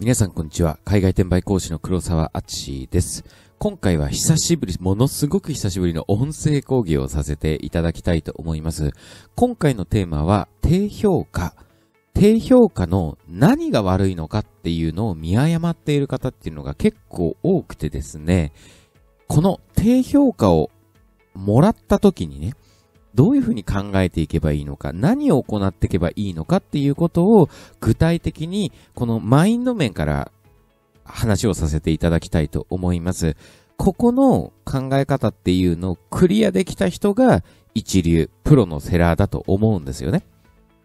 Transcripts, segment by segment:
皆さんこんにちは。海外転売講師の黒沢あちです。今回は久しぶり、ものすごく久しぶりの音声講義をさせていただきたいと思います。今回のテーマは低評価。低評価の何が悪いのかっていうのを見誤っている方っていうのが結構多くてですね、この低評価をもらった時にね、どういうふうに考えていけばいいのか、何を行っていけばいいのかっていうことを具体的にこのマインド面から話をさせていただきたいと思います。ここの考え方っていうのをクリアできた人が一流、プロのセラーだと思うんですよね。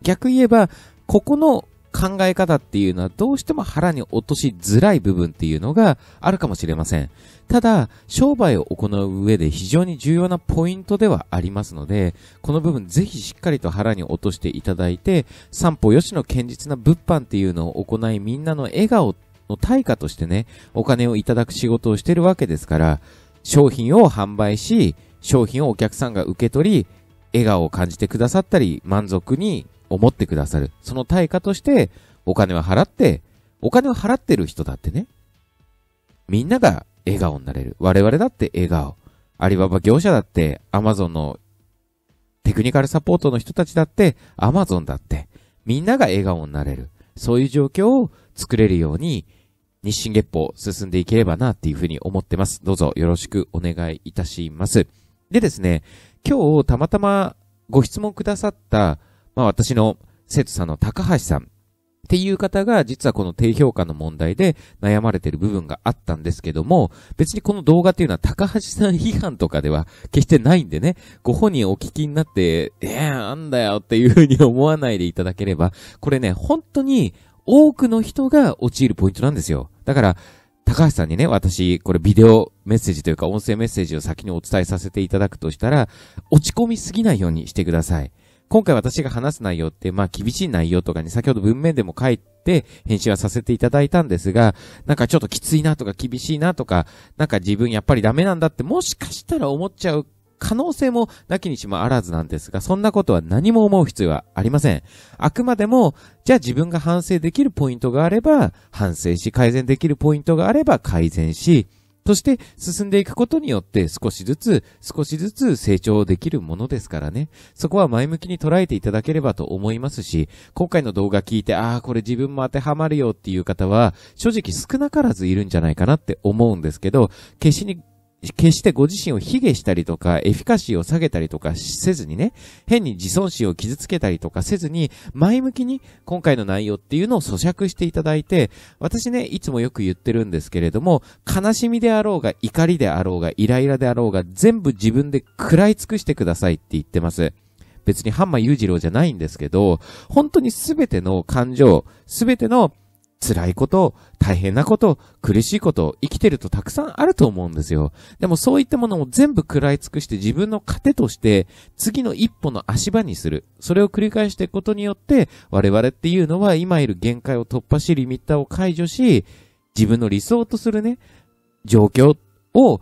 逆言えば、ここの考え方っていうのはどうしても腹に落としづらい部分っていうのがあるかもしれません。ただ、商売を行う上で非常に重要なポイントではありますので、この部分ぜひしっかりと腹に落としていただいて、三歩よしの堅実な物販っていうのを行いみんなの笑顔の対価としてね、お金をいただく仕事をしてるわけですから、商品を販売し、商品をお客さんが受け取り、笑顔を感じてくださったり、満足に思ってくださる。その対価として、お金は払って、お金を払ってる人だってね、みんなが笑顔になれる。我々だって笑顔。アリババ業者だって、アマゾンのテクニカルサポートの人たちだって、アマゾンだって、みんなが笑顔になれる。そういう状況を作れるように、日進月歩進んでいければなっていうふうに思ってます。どうぞよろしくお願いいたします。でですね、今日たまたまご質問くださったまあ私の生徒さんの高橋さんっていう方が実はこの低評価の問題で悩まれてる部分があったんですけども、別にこの動画っていうのは高橋さん批判とかでは決してないんでね、ご本人お聞きになって、えー、なんだよっていうふうに思わないでいただければ、これね、本当に多くの人が陥るポイントなんですよ。だから、高橋さんにね、私、これビデオメッセージというか音声メッセージを先にお伝えさせていただくとしたら、落ち込みすぎないようにしてください。今回私が話す内容って、まあ厳しい内容とかに先ほど文面でも書いて編集はさせていただいたんですが、なんかちょっときついなとか厳しいなとか、なんか自分やっぱりダメなんだってもしかしたら思っちゃう可能性もなきにしもあらずなんですが、そんなことは何も思う必要はありません。あくまでも、じゃあ自分が反省できるポイントがあれば、反省し、改善できるポイントがあれば改善し、そして進んでいくことによって少しずつ少しずつ成長できるものですからね。そこは前向きに捉えていただければと思いますし、今回の動画聞いて、ああ、これ自分も当てはまるよっていう方は、正直少なからずいるんじゃないかなって思うんですけど、決しに決してご自身を卑下したりとか、エフィカシーを下げたりとかせずにね、変に自尊心を傷つけたりとかせずに、前向きに今回の内容っていうのを咀嚼していただいて、私ね、いつもよく言ってるんですけれども、悲しみであろうが、怒りであろうが、イライラであろうが、全部自分で食らい尽くしてくださいって言ってます。別にハンマー裕次郎じゃないんですけど、本当にすべての感情、すべての辛いこと、大変なこと、苦しいこと、生きてるとたくさんあると思うんですよ。でもそういったものを全部食らい尽くして自分の糧として、次の一歩の足場にする。それを繰り返していくことによって、我々っていうのは今いる限界を突破し、リミッターを解除し、自分の理想とするね、状況を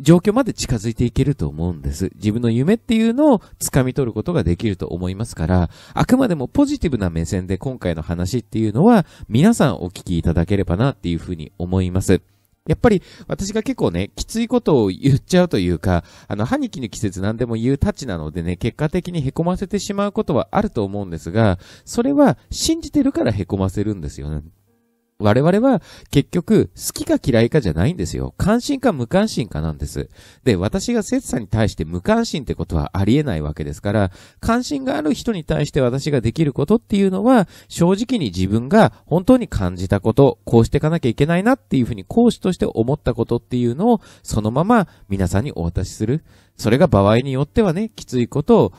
状況まで近づいていけると思うんです。自分の夢っていうのを掴み取ることができると思いますから、あくまでもポジティブな目線で今回の話っていうのは皆さんお聞きいただければなっていうふうに思います。やっぱり私が結構ね、きついことを言っちゃうというか、あの、歯に衣ぬ季節何でも言うたちなのでね、結果的に凹ませてしまうことはあると思うんですが、それは信じてるから凹ませるんですよね。我々は結局好きか嫌いかじゃないんですよ。関心か無関心かなんです。で、私が節さに対して無関心ってことはありえないわけですから、関心がある人に対して私ができることっていうのは、正直に自分が本当に感じたこと、こうしていかなきゃいけないなっていうふうに講師として思ったことっていうのを、そのまま皆さんにお渡しする。それが場合によってはね、きついことを、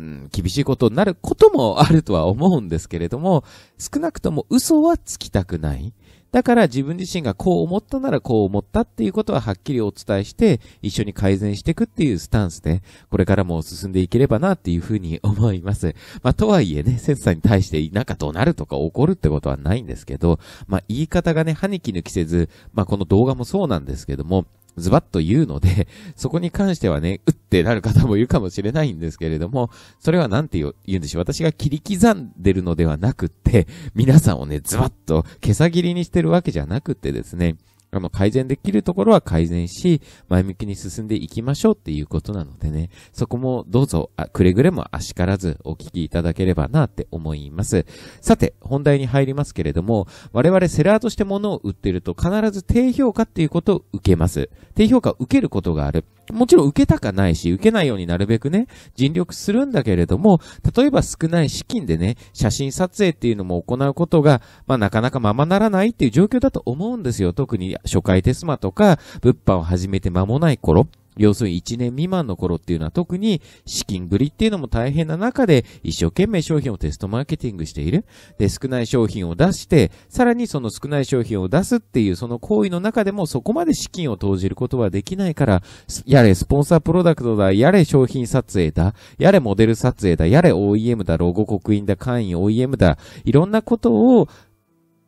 うん、厳しいことになることもあるとは思うんですけれども、少なくとも嘘はつきたくない。だから自分自身がこう思ったならこう思ったっていうことははっきりお伝えして、一緒に改善していくっていうスタンスで、これからも進んでいければなっていうふうに思います。まあ、とはいえね、センサーに対してなんかとなるとか怒るってことはないんですけど、まあ、言い方がね、歯に気抜きせず、まあ、この動画もそうなんですけども、ズバッと言うので、そこに関してはね、うってなる方もいるかもしれないんですけれども、それはなんて言うんでしょう。私が切り刻んでるのではなくって、皆さんをね、ズバッと、毛さ切りにしてるわけじゃなくってですね、あの、改善できるところは改善し、前向きに進んでいきましょうっていうことなのでね、そこもどうぞ、あくれぐれもあしからずお聞きいただければなって思います。さて、本題に入りますけれども、我々セラーとして物を売ってると必ず低評価っていうことを受けます。低評価を受けることがある。もちろん受けたかないし、受けないようになるべくね、尽力するんだけれども、例えば少ない資金でね、写真撮影っていうのも行うことが、まあなかなかままならないっていう状況だと思うんですよ。特に初回テスマとか、物販を始めて間もない頃。要するに1年未満の頃っていうのは特に資金繰りっていうのも大変な中で一生懸命商品をテストマーケティングしている。で、少ない商品を出して、さらにその少ない商品を出すっていうその行為の中でもそこまで資金を投じることはできないから、やれスポンサープロダクトだ、やれ商品撮影だ、やれモデル撮影だ、やれ OEM だ、ロゴ刻印だ、会員 OEM だ、いろんなことを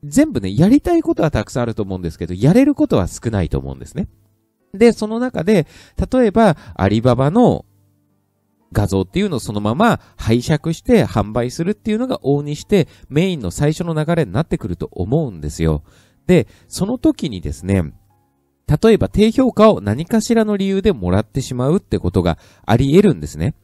全部ね、やりたいことはたくさんあると思うんですけど、やれることは少ないと思うんですね。で、その中で、例えば、アリババの画像っていうのをそのまま拝借して販売するっていうのが往にしてメインの最初の流れになってくると思うんですよ。で、その時にですね、例えば低評価を何かしらの理由でもらってしまうってことがあり得るんですね。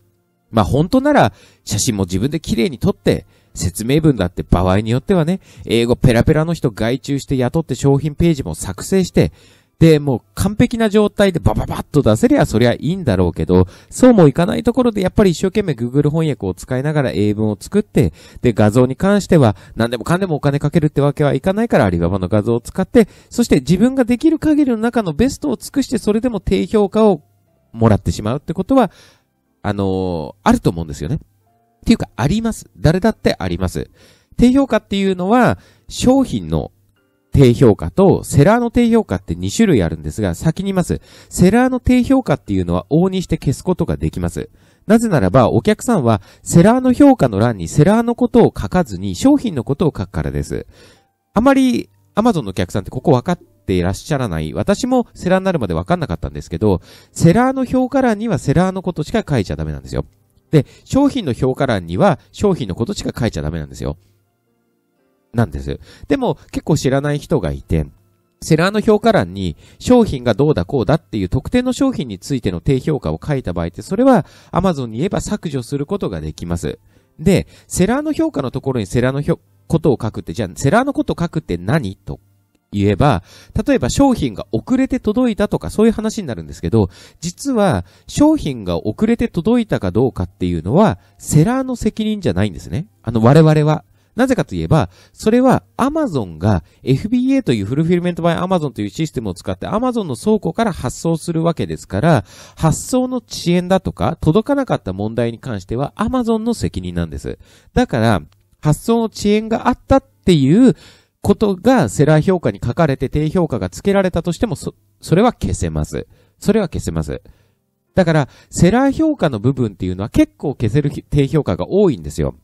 まあ本当なら写真も自分で綺麗に撮って、説明文だって場合によってはね、英語ペラペラの人外注して雇って商品ページも作成して、で、もう完璧な状態でバババッと出せりゃそりゃいいんだろうけど、そうもいかないところでやっぱり一生懸命 Google 翻訳を使いながら英文を作って、で、画像に関しては何でもかんでもお金かけるってわけはいかないからアリババの画像を使って、そして自分ができる限りの中のベストを尽くしてそれでも低評価をもらってしまうってことは、あのー、あると思うんですよね。っていうか、あります。誰だってあります。低評価っていうのは、商品の低評価と、セラーの低評価って2種類あるんですが、先に言います。セラーの低評価っていうのは往々にして消すことができます。なぜならば、お客さんは、セラーの評価の欄にセラーのことを書かずに、商品のことを書くからです。あまり、Amazon のお客さんってここ分かっていらっしゃらない。私もセラーになるまで分かんなかったんですけど、セラーの評価欄にはセラーのことしか書いちゃダメなんですよ。で、商品の評価欄には商品のことしか書いちゃダメなんですよ。なんです。でも結構知らない人がいて、セラーの評価欄に商品がどうだこうだっていう特定の商品についての低評価を書いた場合って、それは Amazon に言えば削除することができます。で、セラーの評価のところにセラーのことを書くって、じゃあセラーのことを書くって何と言えば、例えば商品が遅れて届いたとかそういう話になるんですけど、実は商品が遅れて届いたかどうかっていうのは、セラーの責任じゃないんですね。あの、我々はなぜかといえば、それは Amazon が FBA というフルフィルメント by Amazon というシステムを使って Amazon の倉庫から発送するわけですから、発送の遅延だとか、届かなかった問題に関しては Amazon の責任なんです。だから、発送の遅延があったっていうことがセラー評価に書かれて低評価が付けられたとしても、そ、それは消せます。それは消せます。だから、セラー評価の部分っていうのは結構消せる低評価が多いんですよ。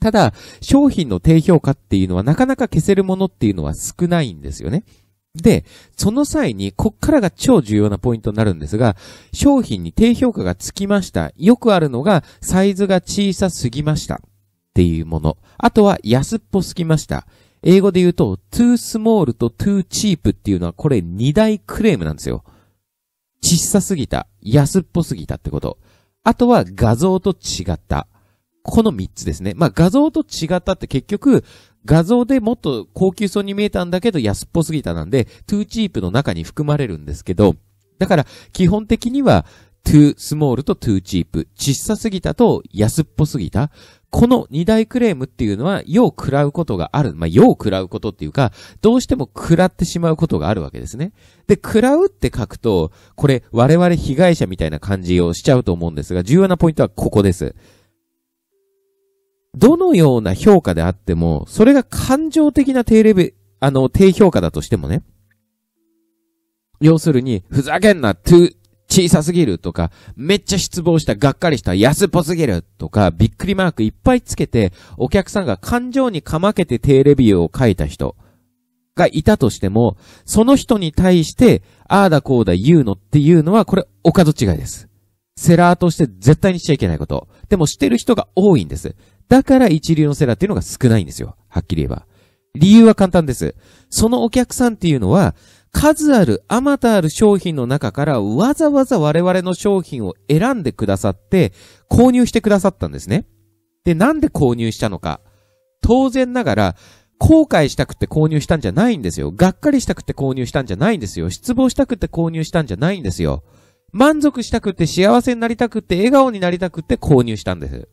ただ、商品の低評価っていうのはなかなか消せるものっていうのは少ないんですよね。で、その際に、こっからが超重要なポイントになるんですが、商品に低評価がつきました。よくあるのが、サイズが小さすぎました。っていうもの。あとは、安っぽすぎました。英語で言うと、too small と too cheap っていうのは、これ2大クレームなんですよ。小さすぎた。安っぽすぎたってこと。あとは、画像と違った。この3つですね。まあ、画像と違ったって結局、画像でもっと高級そうに見えたんだけど安っぽすぎたなんで、too cheap の中に含まれるんですけど、だから基本的には too small と too cheap、小さすぎたと安っぽすぎた。この2大クレームっていうのは、よう食らうことがある。まあ、よう食らうことっていうか、どうしても食らってしまうことがあるわけですね。で、食らうって書くと、これ、我々被害者みたいな感じをしちゃうと思うんですが、重要なポイントはここです。どのような評価であっても、それが感情的な低レベル、あの、低評価だとしてもね。要するに、ふざけんな、トゥ、小さすぎるとか、めっちゃ失望した、がっかりした、安っぽすぎるとか、びっくりマークいっぱいつけて、お客さんが感情にかまけて低レビューを書いた人がいたとしても、その人に対して、ああだこうだ言うのっていうのは、これ、お門違いです。セラーとして絶対にしちゃいけないこと。でもしてる人が多いんです。だから一流のセラーっていうのが少ないんですよ。はっきり言えば。理由は簡単です。そのお客さんっていうのは、数ある、あまたある商品の中からわざわざ我々の商品を選んでくださって、購入してくださったんですね。で、なんで購入したのか。当然ながら、後悔したくて購入したんじゃないんですよ。がっかりしたくて購入したんじゃないんですよ。失望したくて購入したんじゃないんですよ。満足したくて幸せになりたくて笑顔になりたくて購入したんです。、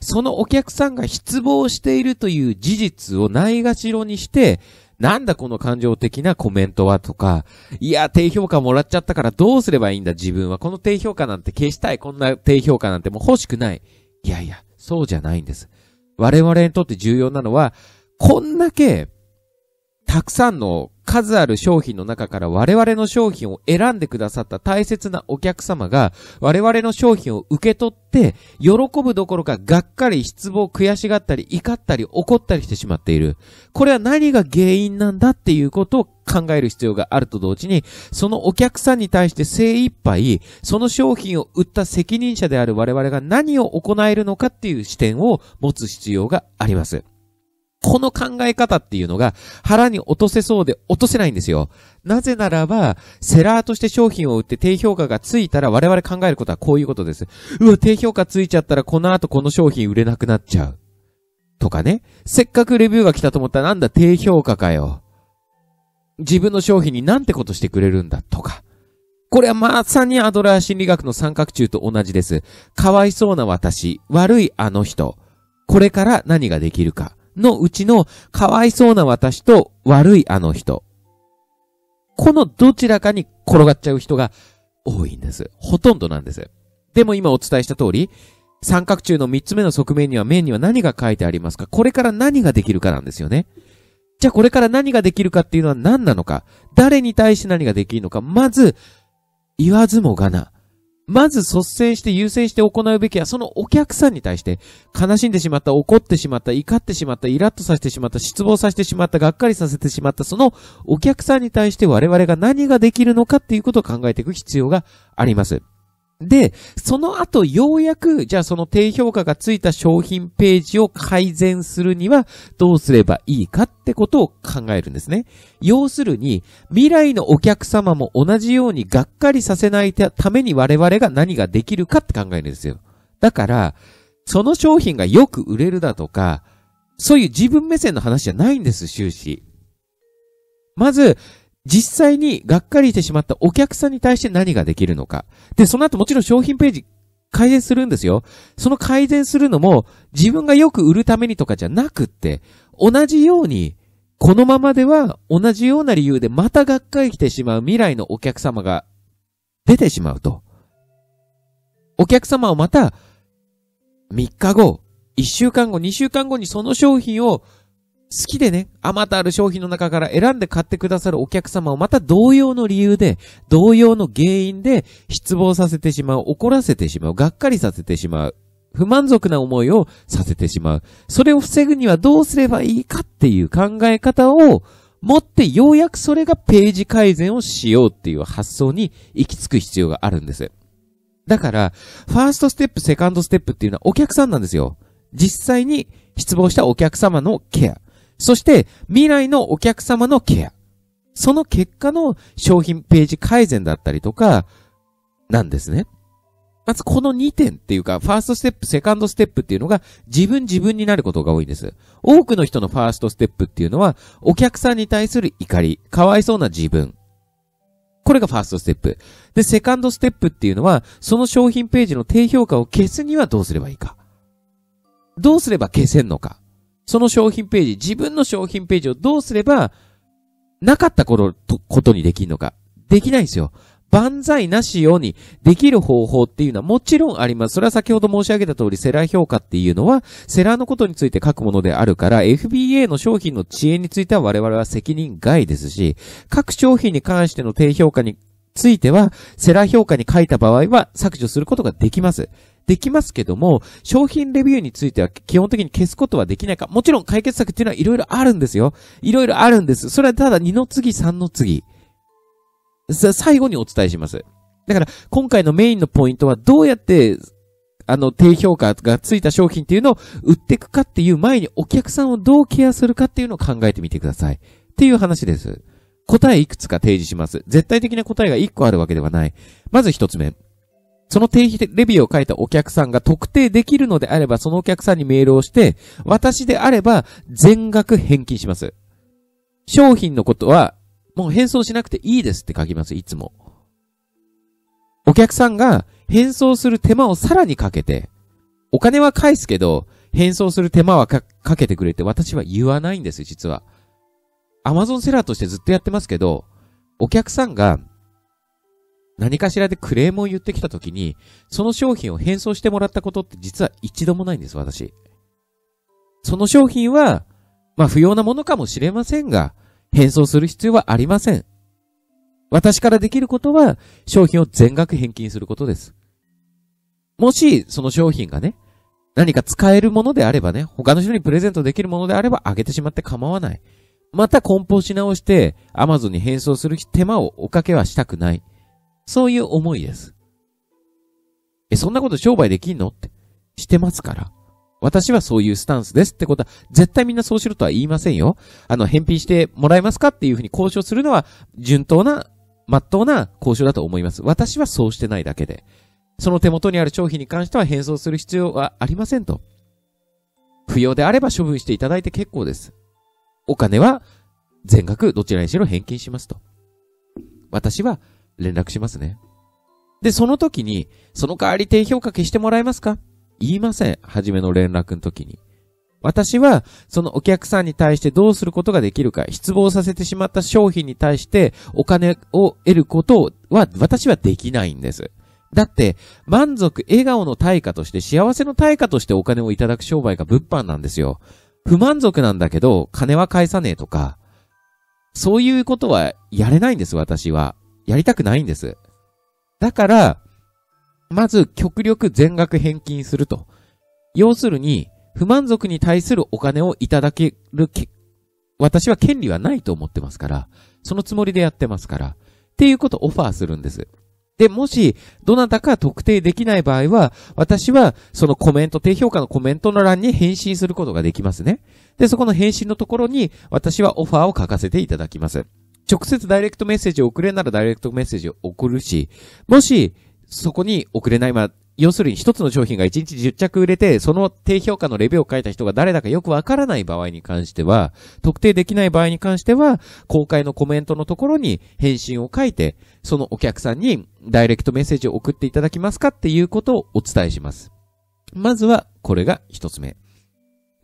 そのお客さんが失望しているという事実をないがしろにして、なんだこの感情的なコメントはとか、いや、低評価もらっちゃったからどうすればいいんだ自分は。この低評価なんて消したい。こんな低評価なんてもう欲しくない。いやいや、そうじゃないんです。我々にとって重要なのは、こんだけ、たくさんの数ある商品の中から我々の商品を選んでくださった大切なお客様が我々の商品を受け取って喜ぶどころかがっかり失望悔しがったり怒ったり怒ったりしてしまっている。これは何が原因なんだっていうことを考える必要があると同時に、そのお客さんに対して精一杯、その商品を売った責任者である我々が何を行えるのかっていう視点を持つ必要があります。この考え方っていうのが腹に落とせそうで落とせないんですよ。なぜならば、セラーとして商品を売って低評価がついたら我々考えることはこういうことです。うわ、低評価ついちゃったらこの後この商品売れなくなっちゃう。とかね。せっかくレビューが来たと思ったらなんだ低評価かよ。自分の商品になんてことしてくれるんだとか。これはまさにアドラー心理学の三角柱と同じです。かわいそうな私、悪いあの人。これから何ができるか。のうちの、かわいそうな私と悪いあの人。このどちらかに転がっちゃう人が多いんです。ほとんどなんです。でも今お伝えした通り、三角柱の三つ目の側面には面には何が書いてありますかこれから何ができるかなんですよね。じゃあこれから何ができるかっていうのは何なのか誰に対して何ができるのかまず、言わずもがな。まず率先して優先して行うべきは、そのお客さんに対して、悲しんでしまった、怒ってしまった、怒ってしまった、イラッとさせてしまった、失望させてしまった、がっかりさせてしまった、そのお客さんに対して我々が何ができるのかっていうことを考えていく必要があります。で、その後ようやく、じゃあその低評価がついた商品ページを改善するにはどうすればいいかってことを考えるんですね。要するに、未来のお客様も同じようにがっかりさせないために我々が何ができるかって考えるんですよ。だから、その商品がよく売れるだとか、そういう自分目線の話じゃないんです、終始。まず、実際にがっかりしてしまったお客さんに対して何ができるのか。で、その後もちろん商品ページ改善するんですよ。その改善するのも自分がよく売るためにとかじゃなくって、同じように、このままでは同じような理由でまたがっかりしてしまう未来のお客様が出てしまうと。お客様をまた3日後、1週間後、2週間後にその商品を好きでね、あまたある商品の中から選んで買ってくださるお客様をまた同様の理由で、同様の原因で失望させてしまう、怒らせてしまう、がっかりさせてしまう、不満足な思いをさせてしまう。それを防ぐにはどうすればいいかっていう考え方を持ってようやくそれがページ改善をしようっていう発想に行き着く必要があるんです。だから、ファーストステップ、セカンドステップっていうのはお客さんなんですよ。実際に失望したお客様のケア。そして未来のお客様のケア。その結果の商品ページ改善だったりとか、なんですね。まずこの2点っていうか、ファーストステップ、セカンドステップっていうのが自分自分になることが多いんです。多くの人のファーストステップっていうのは、お客さんに対する怒り、かわいそうな自分。これがファーストステップ。で、セカンドステップっていうのは、その商品ページの低評価を消すにはどうすればいいか。どうすれば消せんのか。その商品ページ、自分の商品ページをどうすれば、なかった頃と、ことにできるのか。できないんですよ。万歳なしようにできる方法っていうのはもちろんあります。それは先ほど申し上げた通り、セラー評価っていうのは、セラーのことについて書くものであるから、FBA の商品の遅延については我々は責任外ですし、各商品に関しての低評価については、セラー評価に書いた場合は削除することができます。できますけども、商品レビューについては基本的に消すことはできないか。もちろん解決策っていうのは色々あるんですよ。色々あるんです。それはただ2の次、3の次。最後にお伝えします。だから、今回のメインのポイントはどうやって、あの、低評価がついた商品っていうのを売っていくかっていう前にお客さんをどうケアするかっていうのを考えてみてください。っていう話です。答えいくつか提示します。絶対的な答えが1個あるわけではない。まず1つ目。その定義レビューを書いたお客さんが特定できるのであれば、そのお客さんにメールをして、私であれば全額返金します。商品のことは、もう返送しなくていいですって書きます、いつも。お客さんが返送する手間をさらにかけて、お金は返すけど、返送する手間はかけてくれて私は言わないんです、実は。アマゾンセラーとしてずっとやってますけど、お客さんが何かしらでクレームを言ってきた時に、その商品を変装してもらったことって実は一度もないんです、私。その商品は、まあ不要なものかもしれませんが、変装する必要はありません。私からできることは、商品を全額返金することです。もし、その商品がね、何か使えるものであればね、他の人にプレゼントできるものであれば、あげてしまって構わない。また梱包し直して、Amazon に返送する手間をおかけはしたくない。そういう思いです。え、そんなこと商売できんのって、してますから。私はそういうスタンスですってことは、絶対みんなそうしろとは言いませんよ。あの、返品してもらえますかっていうふうに交渉するのは、順当な、真っ当な交渉だと思います。私はそうしてないだけで。その手元にある商品に関しては返送する必要はありませんと。不要であれば処分していただいて結構です。お金は全額どちらにしろ返金しますと。私は連絡しますね。で、その時に、その代わり低評価消してもらえますか言いません。初めの連絡の時に。私は、そのお客さんに対してどうすることができるか、失望させてしまった商品に対してお金を得ることは、私はできないんです。だって、満足、笑顔の対価として、幸せの対価としてお金をいただく商売が物販なんですよ。不満足なんだけど、金は返さねえとか、そういうことはやれないんです、私は。やりたくないんです。だから、まず極力全額返金すると。要するに、不満足に対するお金をいただけるけ、私は権利はないと思ってますから、そのつもりでやってますから、っていうことをオファーするんです。で、もし、どなたか特定できない場合は、私は、そのコメント、低評価のコメントの欄に返信することができますね。で、そこの返信のところに、私はオファーを書かせていただきます。直接ダイレクトメッセージを送れならダイレクトメッセージを送るし、もし、そこに送れない、まあ、要するに一つの商品が1日10着売れて、その低評価のレビューを書いた人が誰だかよくわからない場合に関しては、特定できない場合に関しては、公開のコメントのところに返信を書いて、そのお客さんにダイレクトメッセージを送っていただきますかっていうことをお伝えします。まずは、これが一つ目。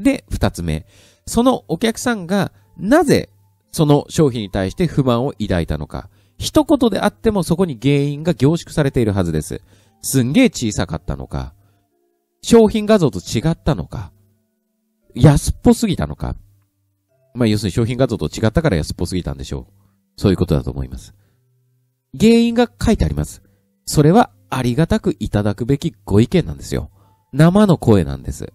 で、二つ目。そのお客さんが、なぜその商品に対して不満を抱いたのか。一言であってもそこに原因が凝縮されているはずです。すんげえ小さかったのか。商品画像と違ったのか。安っぽすぎたのか。まあ、要するに商品画像と違ったから安っぽすぎたんでしょう。そういうことだと思います。原因が書いてあります。それはありがたくいただくべきご意見なんですよ。生の声なんです。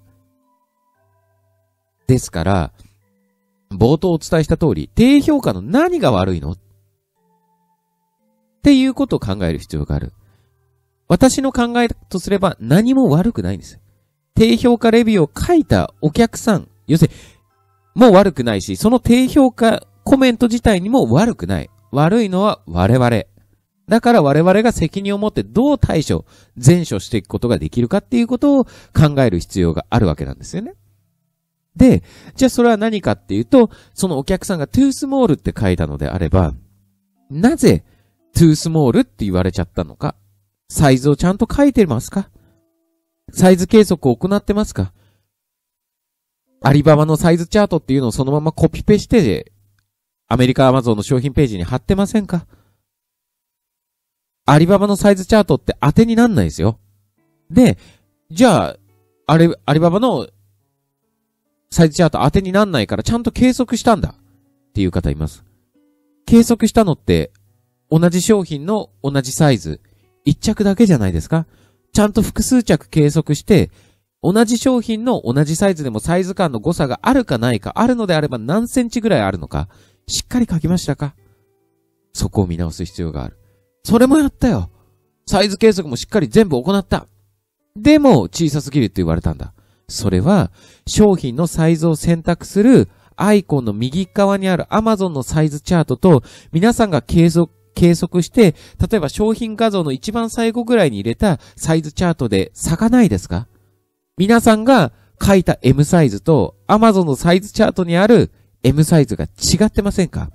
ですから、冒頭お伝えした通り、低評価の何が悪いのっていうことを考える必要がある。私の考えとすれば何も悪くないんです。低評価レビューを書いたお客さん、要するに、もう悪くないし、その低評価コメント自体にも悪くない。悪いのは我々。だから我々が責任を持ってどう対処、善処していくことができるかっていうことを考える必要があるわけなんですよね。で、じゃあそれは何かっていうと、そのお客さんが too small って書いたのであれば、なぜ too small って言われちゃったのかサイズをちゃんと書いてますかサイズ計測を行ってますかアリババのサイズチャートっていうのをそのままコピペして、アメリカアマゾンの商品ページに貼ってませんかアリババのサイズチャートって当てになんないですよ。で、じゃあ、あれ、アリババのサイズチャート当てになんないからちゃんと計測したんだっていう方います。計測したのって、同じ商品の同じサイズ、1着だけじゃないですかちゃんと複数着計測して、同じ商品の同じサイズでもサイズ感の誤差があるかないか、あるのであれば何センチぐらいあるのか、しっかり書きましたかそこを見直す必要がある。それもやったよ。サイズ計測もしっかり全部行った。でも、小さすぎるって言われたんだ。それは、商品のサイズを選択するアイコンの右側にある Amazon のサイズチャートと、皆さんが計測、計測して、例えば商品画像の一番最後ぐらいに入れたサイズチャートで差がないですか皆さんが書いた M サイズと Amazon のサイズチャートにある M サイズが違ってませんか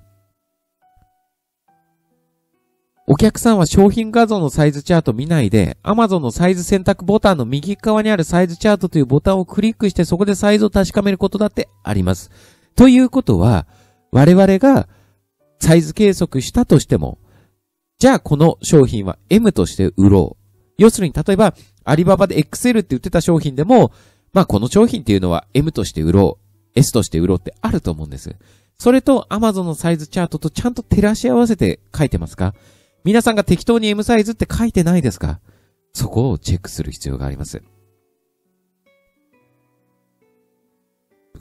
お客さんは商品画像のサイズチャート見ないで、Amazon のサイズ選択ボタンの右側にあるサイズチャートというボタンをクリックしてそこでサイズを確かめることだってあります。ということは、我々がサイズ計測したとしても、じゃあこの商品は M として売ろう。要するに例えば、アリババで XL って売ってた商品でも、まあこの商品っていうのは M として売ろう、S として売ろうってあると思うんです。それと Amazon のサイズチャートとちゃんと照らし合わせて書いてますか皆さんが適当に M サイズって書いてないですかそこをチェックする必要があります。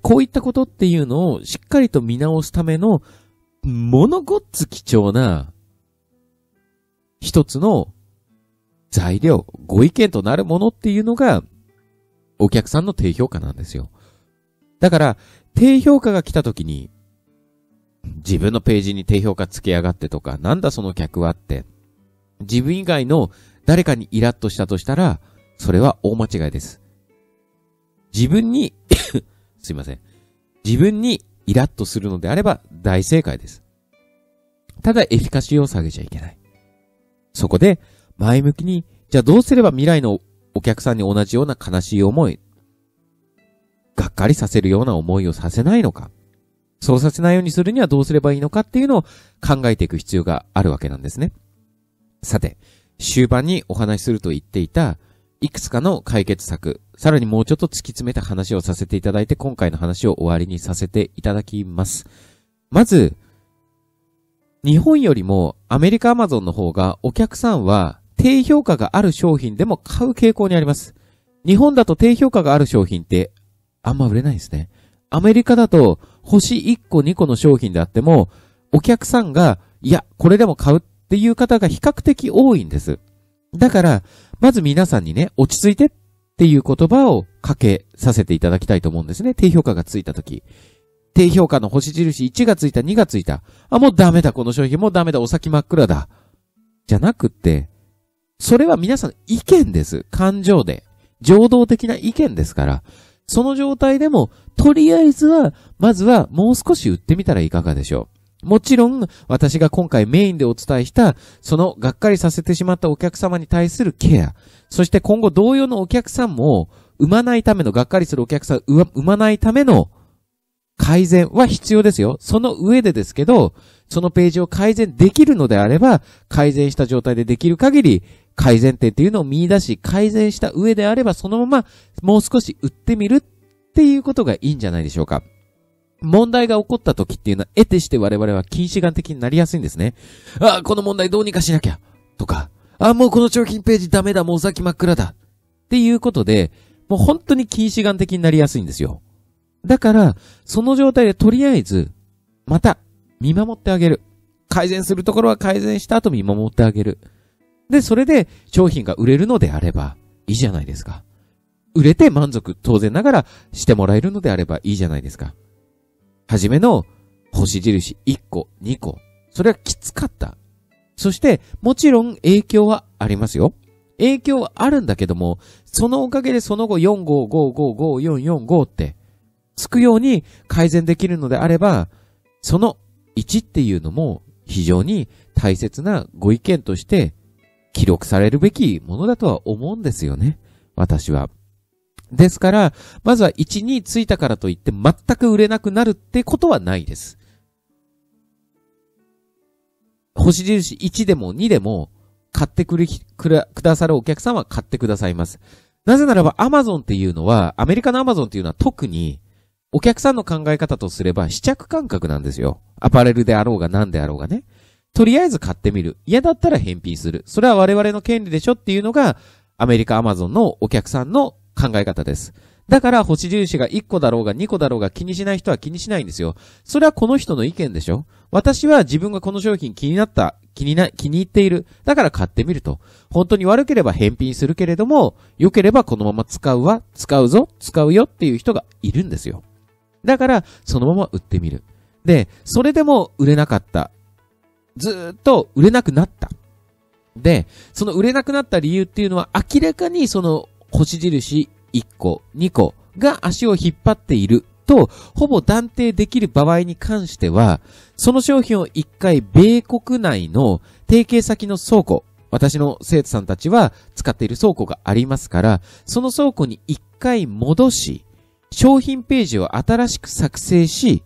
こういったことっていうのをしっかりと見直すための、ものごっつ貴重な、一つの材料、ご意見となるものっていうのが、お客さんの低評価なんですよ。だから、低評価が来た時に、自分のページに低評価つけやがってとか、なんだその客はって、自分以外の誰かにイラッとしたとしたら、それは大間違いです。自分に すいません。自分にイラッとするのであれば大正解です。ただエフィカシーを下げちゃいけない。そこで、前向きに、じゃあどうすれば未来のお客さんに同じような悲しい思い、がっかりさせるような思いをさせないのか。そうさせないようにするにはどうすればいいのかっていうのを考えていく必要があるわけなんですね。さて、終盤にお話しすると言っていた、いくつかの解決策、さらにもうちょっと突き詰めた話をさせていただいて、今回の話を終わりにさせていただきます。まず、日本よりもアメリカアマゾンの方がお客さんは低評価がある商品でも買う傾向にあります。日本だと低評価がある商品ってあんま売れないですね。アメリカだと星1個2個の商品であっても、お客さんが、いや、これでも買うっていう方が比較的多いんです。だから、まず皆さんにね、落ち着いてっていう言葉をかけさせていただきたいと思うんですね。低評価がついた時。低評価の星印1がついた、2がついた。あ、もうダメだ、この商品もうダメだ、お先真っ暗だ。じゃなくって、それは皆さん意見です。感情で。情動的な意見ですから。その状態でも、とりあえずは、まずはもう少し売ってみたらいかがでしょう。もちろん、私が今回メインでお伝えした、そのがっかりさせてしまったお客様に対するケア、そして今後同様のお客さんも、生まないための、がっかりするお客さん、生まないための改善は必要ですよ。その上でですけど、そのページを改善できるのであれば、改善した状態でできる限り、改善点っていうのを見出し、改善した上であれば、そのままもう少し売ってみるっていうことがいいんじゃないでしょうか。問題が起こった時っていうのは、得てして我々は近視眼的になりやすいんですね。あ、この問題どうにかしなきゃとか、あ、もうこの商品ページダメだ、もう先真っ暗だっていうことで、もう本当に近視眼的になりやすいんですよ。だから、その状態でとりあえず、また、見守ってあげる。改善するところは改善した後見守ってあげる。で、それで商品が売れるのであればいいじゃないですか。売れて満足、当然ながらしてもらえるのであればいいじゃないですか。はじめの星印1個、2個。それはきつかった。そして、もちろん影響はありますよ。影響はあるんだけども、そのおかげでその後45555445ってつくように改善できるのであれば、その1っていうのも非常に大切なご意見として記録されるべきものだとは思うんですよね。私は。ですから、まずは1についたからといって全く売れなくなるってことはないです。星印1でも2でも買ってくれ、くださるお客さんは買ってくださいます。なぜならば Amazon っていうのは、アメリカの Amazon っていうのは特にお客さんの考え方とすれば試着感覚なんですよ。アパレルであろうが何であろうがね。とりあえず買ってみる。嫌だったら返品する。それは我々の権利でしょっていうのが、アメリカ、アマゾンのお客さんの考え方です。だから、星印が1個だろうが2個だろうが気にしない人は気にしないんですよ。それはこの人の意見でしょ私は自分がこの商品気になった、気にな、気に入っている。だから買ってみると。本当に悪ければ返品するけれども、良ければこのまま使うわ、使うぞ、使うよっていう人がいるんですよ。だから、そのまま売ってみる。で、それでも売れなかった。ずっと売れなくなった。で、その売れなくなった理由っていうのは明らかにその星印1個、2個が足を引っ張っていると、ほぼ断定できる場合に関しては、その商品を一回米国内の提携先の倉庫、私の生徒さんたちは使っている倉庫がありますから、その倉庫に一回戻し、商品ページを新しく作成し、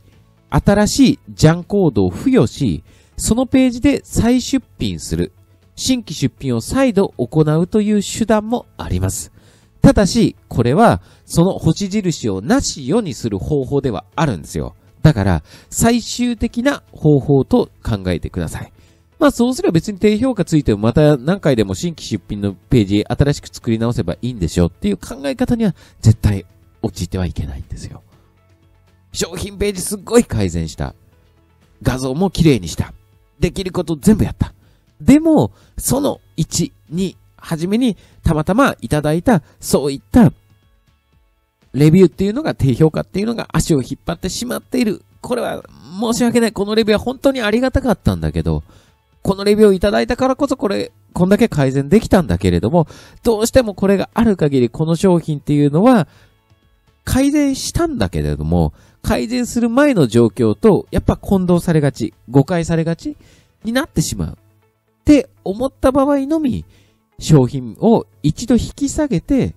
新しいジャンコードを付与し、そのページで再出品する、新規出品を再度行うという手段もあります。ただし、これは、その星印をなしよにする方法ではあるんですよ。だから、最終的な方法と考えてください。まあそうすれば別に低評価ついてもまた何回でも新規出品のページ新しく作り直せばいいんでしょっていう考え方には絶対陥ってはいけないんですよ。商品ページすっごい改善した。画像も綺麗にした。できること全部やった。でも、その1、2、初めにたまたまいただいた、そういった、レビューっていうのが、低評価っていうのが足を引っ張ってしまっている。これは申し訳ない。このレビューは本当にありがたかったんだけど、このレビューをいただいたからこそこれ、こんだけ改善できたんだけれども、どうしてもこれがある限りこの商品っていうのは、改善したんだけれども、改善する前の状況と、やっぱ混同されがち、誤解されがちになってしまう。って思った場合のみ、商品を一度引き下げて、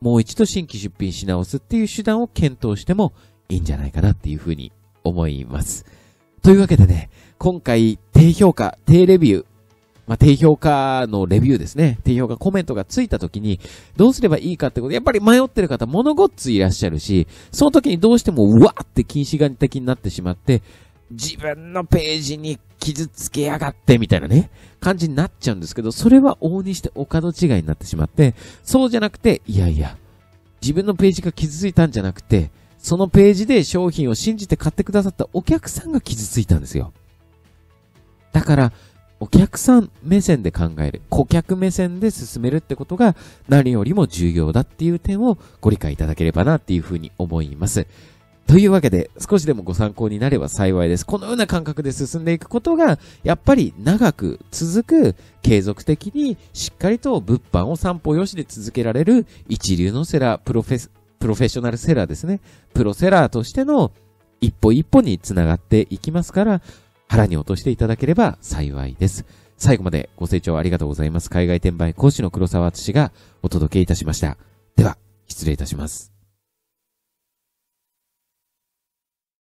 もう一度新規出品し直すっていう手段を検討してもいいんじゃないかなっていうふうに思います。というわけでね、今回低評価、低レビュー、まあ、低評価のレビューですね。低評価コメントがついた時に、どうすればいいかってこと、やっぱり迷ってる方、物ごっついらっしゃるし、その時にどうしても、うわーって禁止眼的になってしまって、自分のページに傷つけやがって、みたいなね、感じになっちゃうんですけど、それは往々にしてお門違いになってしまって、そうじゃなくて、いやいや、自分のページが傷ついたんじゃなくて、そのページで商品を信じて買ってくださったお客さんが傷ついたんですよ。だから、お客さん目線で考える、顧客目線で進めるってことが何よりも重要だっていう点をご理解いただければなっていうふうに思います。というわけで、少しでもご参考になれば幸いです。このような感覚で進んでいくことが、やっぱり長く続く、継続的にしっかりと物販を散歩よしで続けられる一流のセラー、プロフェス、プロフェッショナルセラーですね。プロセラーとしての一歩一歩につながっていきますから、腹に落としていただければ幸いです。最後までご清聴ありがとうございます。海外転売講師の黒沢敦がお届けいたしました。では、失礼いたします。